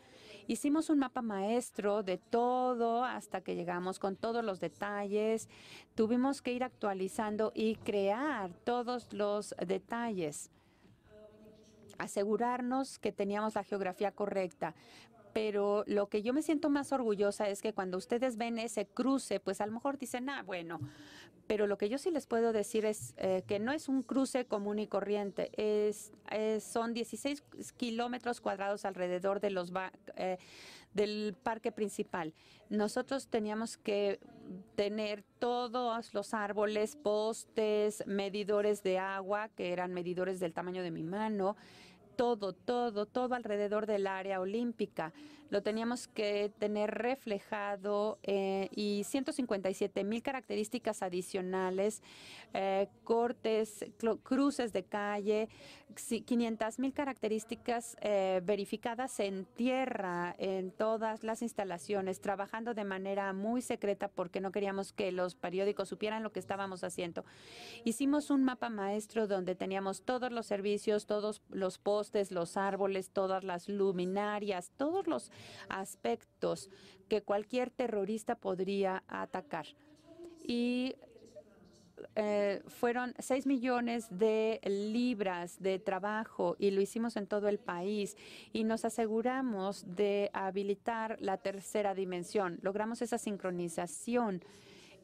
S1: Hicimos un mapa maestro de todo hasta que llegamos con todos los detalles. Tuvimos que ir actualizando y crear todos los detalles asegurarnos que teníamos la geografía correcta, pero lo que yo me siento más orgullosa es que cuando ustedes ven ese cruce, pues a lo mejor dicen, ah, bueno, pero lo que yo sí les puedo decir es eh, que no es un cruce común y corriente, es, son 16 kilómetros cuadrados alrededor de los eh, del parque principal. Nosotros teníamos que tener todos los árboles, postes, medidores de agua, que eran medidores del tamaño de mi mano, todo, todo, todo alrededor del área olímpica. Lo teníamos que tener reflejado eh, y 157 mil características adicionales, eh, cortes, cruces de calle, 500 mil características eh, verificadas en tierra, en todas las instalaciones, trabajando de manera muy secreta porque no queríamos que los periódicos supieran lo que estábamos haciendo. Hicimos un mapa maestro donde teníamos todos los servicios, todos los postes, los árboles, todas las luminarias, todos los aspectos que cualquier terrorista podría atacar. Y eh, fueron 6 millones de libras de trabajo y lo hicimos en todo el país y nos aseguramos de habilitar la tercera dimensión. Logramos esa sincronización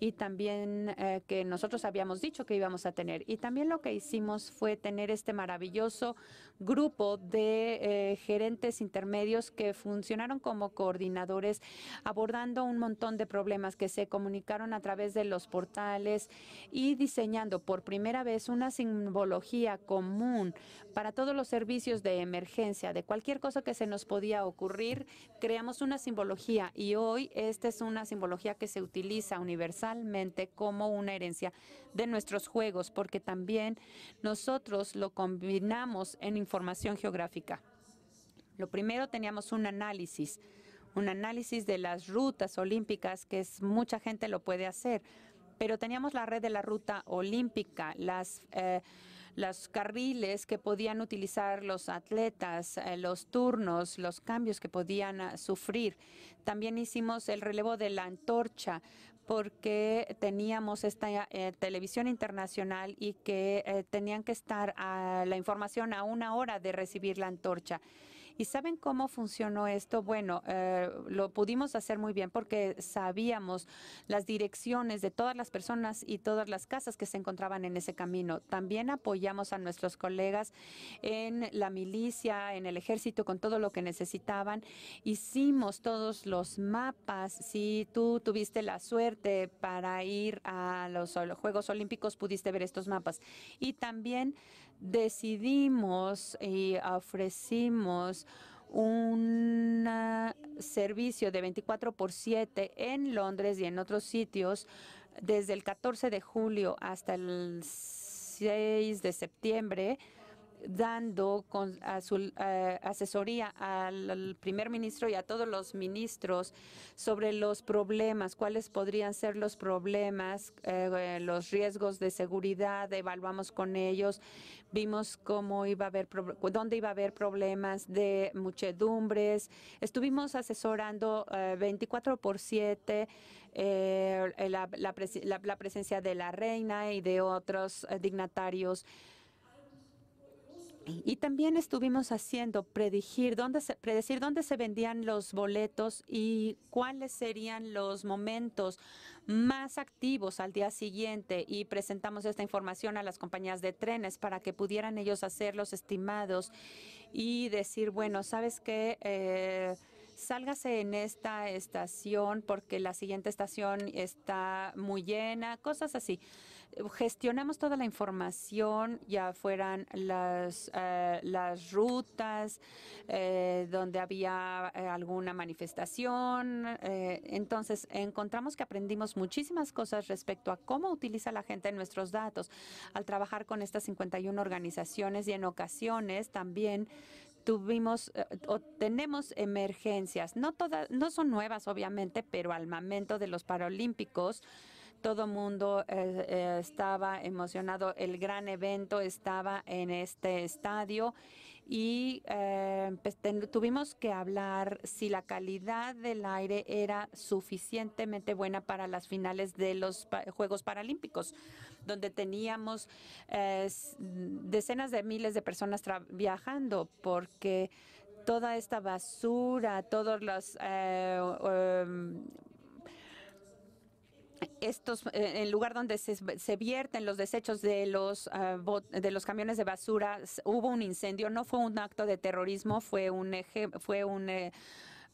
S1: y también eh, que nosotros habíamos dicho que íbamos a tener. Y también lo que hicimos fue tener este maravilloso grupo de eh, gerentes intermedios que funcionaron como coordinadores abordando un montón de problemas que se comunicaron a través de los portales y diseñando por primera vez una simbología común para todos los servicios de emergencia, de cualquier cosa que se nos podía ocurrir, creamos una simbología y hoy esta es una simbología que se utiliza universal como una herencia de nuestros juegos, porque también nosotros lo combinamos en información geográfica. Lo primero teníamos un análisis, un análisis de las rutas olímpicas, que mucha gente lo puede hacer, pero teníamos la red de la ruta olímpica, las, eh, los carriles que podían utilizar los atletas, eh, los turnos, los cambios que podían ah, sufrir. También hicimos el relevo de la antorcha porque teníamos esta eh, televisión internacional y que eh, tenían que estar a la información a una hora de recibir la antorcha. ¿Y saben cómo funcionó esto? Bueno, eh, lo pudimos hacer muy bien porque sabíamos las direcciones de todas las personas y todas las casas que se encontraban en ese camino. También apoyamos a nuestros colegas en la milicia, en el ejército, con todo lo que necesitaban. Hicimos todos los mapas. Si tú tuviste la suerte para ir a los Juegos Olímpicos, pudiste ver estos mapas. Y también decidimos y ofrecimos un servicio de 24 por 7 en Londres y en otros sitios desde el 14 de julio hasta el 6 de septiembre dando con, su, eh, asesoría al, primer ministro y a todos los ministros sobre los problemas, cuáles podrían ser los problemas, eh, eh, los riesgos de seguridad, evaluamos con ellos, vimos cómo iba a haber dónde iba a haber problemas de muchedumbres, estuvimos asesorando 24 por 7 la presencia de la reina y de otros dignatarios y también estuvimos haciendo predecir dónde se, predecir dónde se vendían los boletos y cuáles serían los momentos más activos al día siguiente y presentamos esta información a las compañías de trenes para que pudieran ellos hacer los estimados y decir, bueno, ¿sabes qué? Eh, sálgase en esta estación porque la siguiente estación está muy llena, cosas así gestionamos toda la información, ya fueran las, eh, las rutas eh, donde había eh, alguna manifestación. entonces, encontramos que aprendimos muchísimas cosas respecto a cómo utiliza la gente nuestros datos al trabajar con estas 51 organizaciones y en ocasiones también tuvimos o tenemos emergencias. No todas, no son nuevas, obviamente, pero al momento de los Paralímpicos, todo mundo eh, eh, estaba emocionado. El gran evento estaba en este estadio y eh, pues, tuvimos que hablar si la calidad del aire era suficientemente buena para las finales de los Juegos Paralímpicos, donde teníamos decenas de miles de personas viajando porque toda esta basura, todos los em, estos, eh, el lugar donde se, vierten los desechos de los, ah, de los camiones de basura, hubo un incendio, no fue un acto de terrorismo, fue un, eje, fue un eh,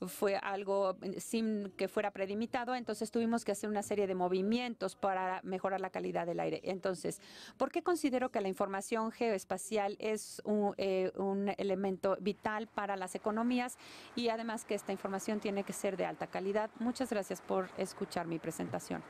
S1: fue algo mm, sin que fuera predimitado, entonces tuvimos que hacer una serie de movimientos para mejorar la calidad del aire. Entonces, ¿por qué considero que la información geoespacial es un, eh, un elemento vital para las economías y además que esta información tiene que ser de alta calidad? Muchas gracias por escuchar mi presentación.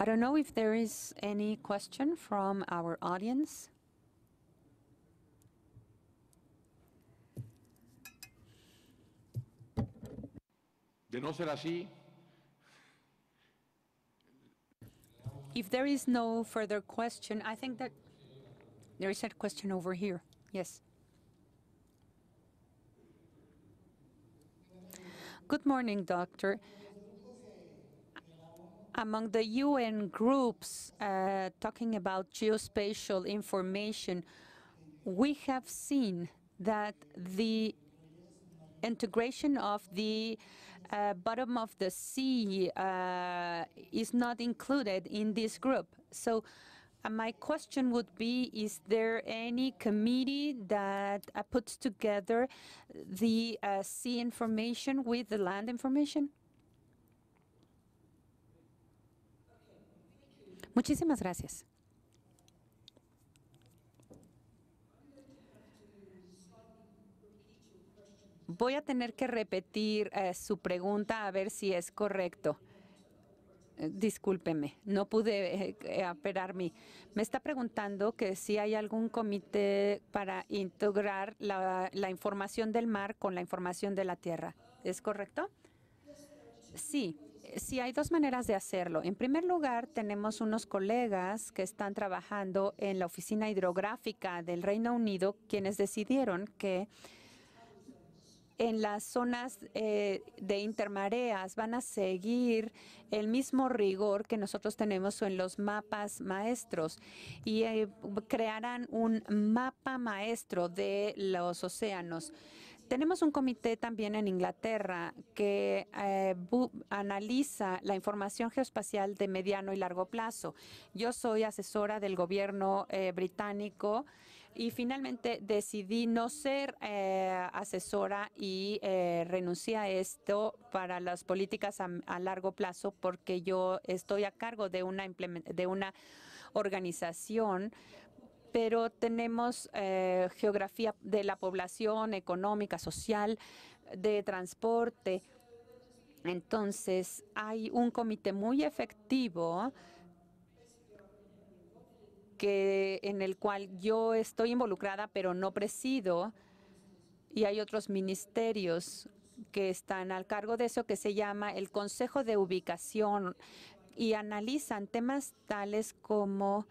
S1: I don't know if there is any question from our audience. If there is no further question, I think that there is a question over here. Yes. Good morning, doctor among the UN groups uh, talking about geospatial information, we have seen that the integration of the uh, bottom of the sea uh, is not included in this group. So uh, my question would be, is there any committee that uh, puts together the uh, sea information with the land information? Muchísimas gracias. Voy a tener que repetir eh, su pregunta a ver si es correcto. Eh, discúlpeme, no pude eh, Me está preguntando que si hay algún comité para integrar la información del mar con la información de la tierra. ¿Es correcto? Sí. Sí, hay dos maneras de hacerlo. En primer lugar, tenemos unos colegas que están trabajando en la Oficina Hidrográfica del Reino Unido, quienes decidieron que en las zonas eh, de intermareas van a seguir el mismo rigor que nosotros tenemos en los mapas maestros y eh, crearán un mapa maestro de los océanos. Tenemos un comité también en Inglaterra que eh, analiza la información geoespacial de mediano y largo plazo. Yo soy asesora del gobierno eh, británico y finalmente decidí no ser eh, asesora y renuncié a esto para las políticas a, largo plazo porque yo estoy a cargo de una, de una organización pero tenemos eh, geografía de la población, económica, social, de transporte. Entonces, hay un comité muy efectivo en el cual yo estoy involucrada, pero no presido, y hay otros ministerios que están al cargo de eso, que se llama el Consejo de Ubicación, y analizan temas tales como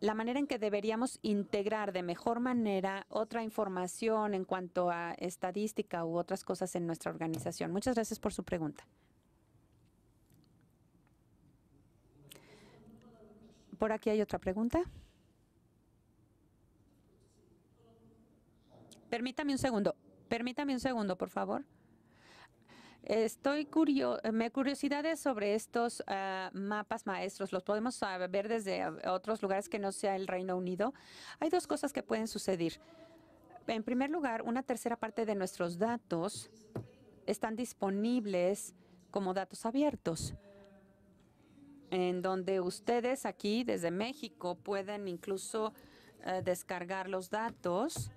S1: la manera en que deberíamos integrar de mejor manera otra información en cuanto a estadística u otras cosas en nuestra organización. Muchas gracias por su pregunta. Por aquí hay otra pregunta. Permítame un segundo. Permítame un segundo, por favor. Estoy curio eh, me curiosidades sobre estos ah, mapas maestros. Los podemos ver desde otros lugares que no sea el Reino Unido. Hay dos cosas que pueden suceder. En primer lugar, una tercera parte de nuestros datos están disponibles como datos abiertos, en donde ustedes aquí desde México pueden incluso eh, descargar los datos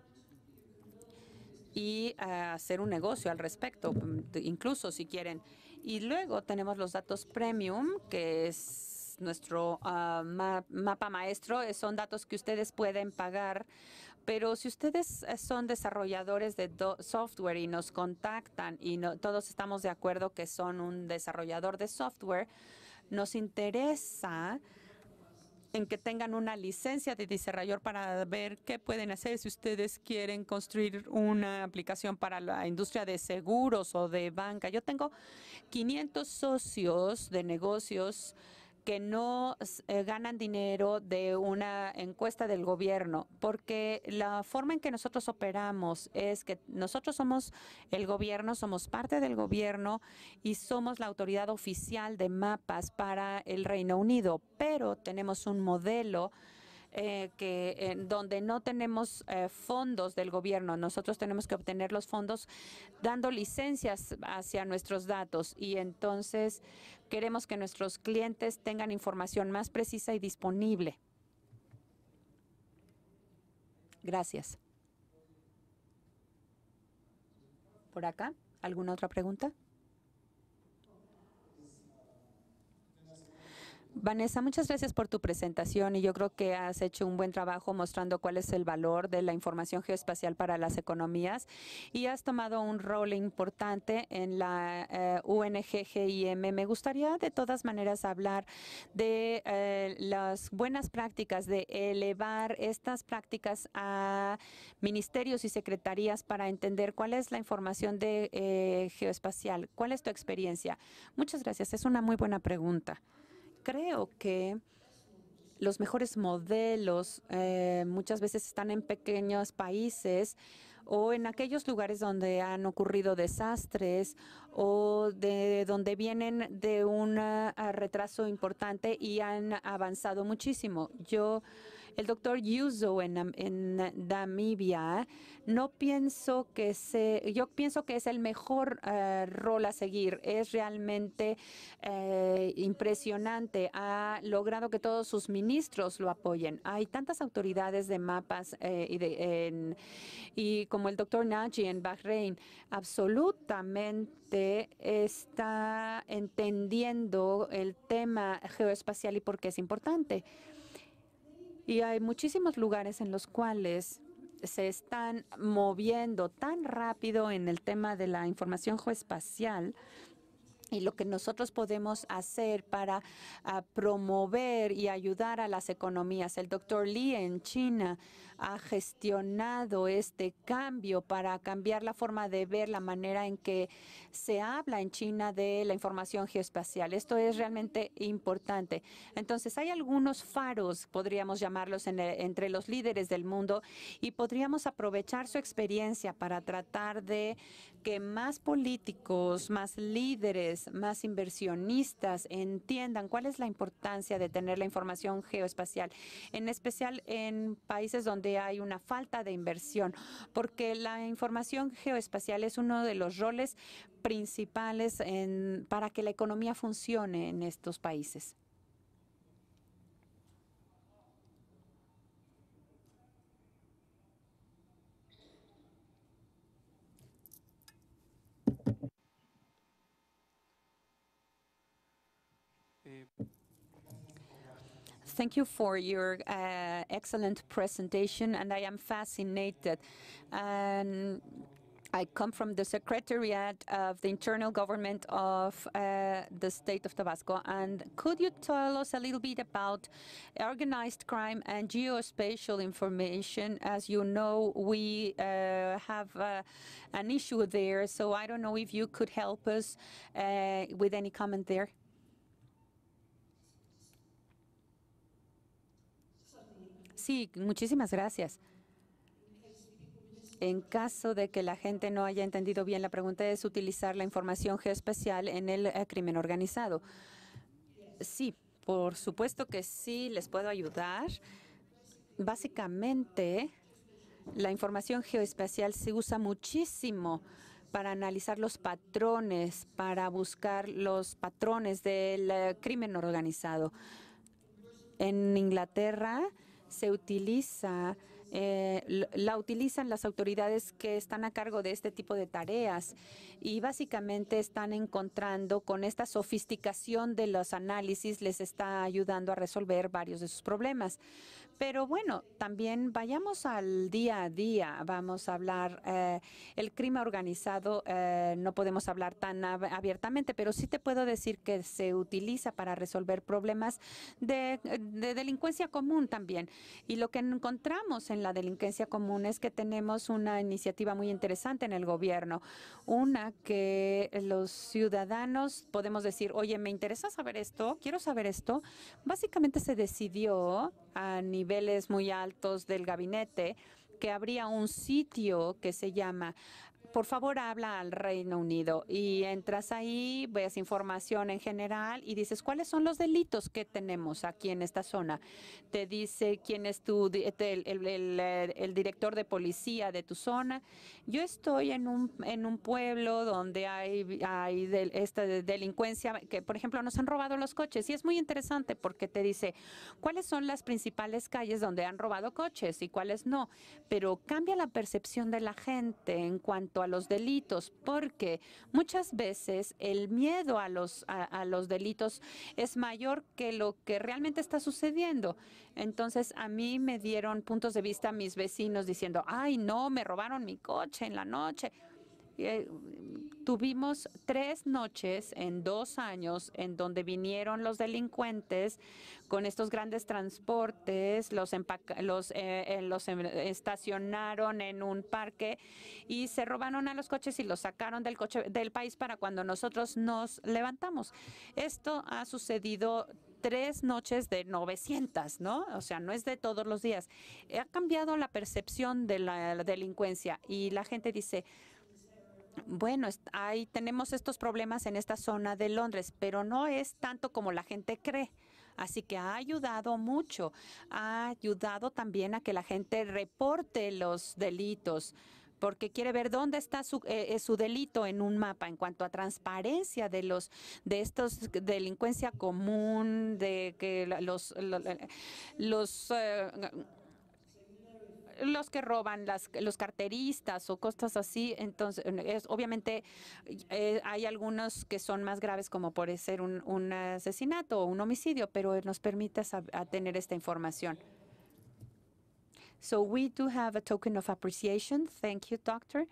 S1: y hacer un negocio al respecto, mm, incluso si quieren. Y luego tenemos los datos premium, que es nuestro ah, mapa maestro, eh, son datos que ustedes pueden pagar, pero si ustedes eh, son desarrolladores de software y nos contactan y todos estamos de acuerdo que son un desarrollador de software, nos interesa en que tengan una licencia de Desarrollador para ver qué pueden hacer si ustedes quieren construir una aplicación para la industria de seguros o de banca. Yo tengo 500 socios de negocios que no eh, ganan dinero de una encuesta del gobierno, porque la forma en que nosotros operamos es que nosotros somos el gobierno, somos parte del gobierno y somos la autoridad oficial de mapas para el Reino Unido, pero tenemos un modelo eh, que en eh, donde no tenemos eh, fondos del gobierno. Nosotros tenemos que obtener los fondos dando licencias hacia nuestros datos y entonces queremos que nuestros clientes tengan información más precisa y disponible. Gracias. ¿Por acá? ¿Alguna otra pregunta? Vanessa, muchas gracias por tu presentación y yo creo que has hecho un buen trabajo mostrando cuál es el valor de la información geoespacial para las economías y has tomado un rol importante en la eh, UNGGIM. Me gustaría de todas maneras hablar de eh, las buenas prácticas, de elevar estas prácticas a ministerios y secretarías para entender cuál es la información de eh, geoespacial. ¿Cuál es tu experiencia? Muchas gracias. Es una muy buena pregunta creo que los mejores modelos eh, muchas veces están en pequeños países o en aquellos lugares donde han ocurrido desastres o de donde vienen de un ah, retraso importante y han avanzado muchísimo. Yo el doctor Yuzo en, Namibia, no pienso que se, yo pienso que es el mejor eh, rol a seguir. Es realmente eh, impresionante. Ha logrado que todos sus ministros lo apoyen. Hay tantas autoridades de mapas eh, y, de, y como el doctor Naji en Bahrein, absolutamente está entendiendo el tema geoespacial y por qué es importante. Y hay muchísimos lugares en los cuales se están moviendo tan rápido en el tema de la información geoespacial y lo que nosotros podemos hacer para ah, promover y ayudar a las economías. El doctor Li en China ha gestionado este cambio para cambiar la forma de ver la manera en que se habla en China de la información geoespacial. Esto es realmente importante. Entonces, hay algunos faros, podríamos llamarlos, entre los líderes del mundo y podríamos aprovechar su experiencia para tratar de que más políticos, más líderes, más inversionistas entiendan cuál es la importancia de tener la información geoespacial, en especial en países donde hay una falta de inversión, porque la información geoespacial es uno de los roles principales para que la economía funcione en estos países. Thank you for your uh, excellent presentation, and I am fascinated. And I come from the Secretariat of the Internal Government of uh, the State of Tabasco. And could you tell us a little bit about organized crime and geospatial information? As you know, we uh, have uh, an issue there, so I don't know if you could help us uh, with any comment there. Sí, muchísimas gracias. En caso de que la gente no haya entendido bien, la pregunta es utilizar la información geoespacial en el eh, crimen organizado. Sí, por supuesto que sí, les puedo ayudar. Básicamente, la información geoespacial se usa muchísimo para analizar los patrones, para buscar los patrones del eh, crimen organizado. En Inglaterra, se utiliza, eh, la utilizan las autoridades que están a cargo de este tipo de tareas y básicamente están encontrando con esta sofisticación de los análisis les está ayudando a resolver varios de sus problemas. Pero bueno, también vayamos al día a día. Vamos a hablar eh, el crimen organizado. Eh, no podemos hablar tan abiertamente, pero sí te puedo decir que se utiliza para resolver problemas de delincuencia común también. Y lo que encontramos en la delincuencia común es que tenemos una iniciativa muy interesante en el gobierno, una que los ciudadanos podemos decir, oye, me interesa saber esto, quiero saber esto. Básicamente se decidió a nivel muy altos del gabinete que habría un sitio que se llama por favor habla al Reino Unido y entras ahí, ves información en general y dices, ¿cuáles son los delitos que tenemos aquí en esta zona? Te dice quién es tu, eh, el, director de policía de tu zona. Yo estoy en un, en un pueblo donde hay, hay esta delincuencia que, por ejemplo, nos han robado los coches y es muy interesante porque te dice cuáles son las principales calles donde han robado coches y cuáles no, pero cambia la percepción de la gente en cuanto a los delitos, porque muchas veces el miedo a los, a los delitos es mayor que lo que realmente está sucediendo. Entonces, a mí me dieron puntos de vista mis vecinos diciendo, ay, no, me robaron mi coche en la noche. Eh, tuvimos tres noches en dos años en donde vinieron los delincuentes con estos grandes transportes, los, los, eh, eh, los em, estacionaron en un parque y se robaron a los coches y los sacaron del, coche, del país para cuando nosotros nos levantamos. Esto ha sucedido tres noches de 900, ¿no? O sea, no es de todos los días. Ha cambiado la percepción de la delincuencia y la gente dice, bueno, ahí tenemos estos problemas en esta zona de Londres, pero no es tanto como la gente cree. Así que ha ayudado mucho. Ha ayudado también a que la gente reporte los delitos porque quiere ver dónde está su, eh, delito en un mapa en cuanto a transparencia de los de estos delincuencia común de que los los, eh, los que roban, los carteristas o cosas así. Entonces, obviamente eh, hay algunos que son más graves como por ser un, asesinato o un homicidio, pero nos permite tener esta información. So we do have a token of appreciation. Thank you, doctor.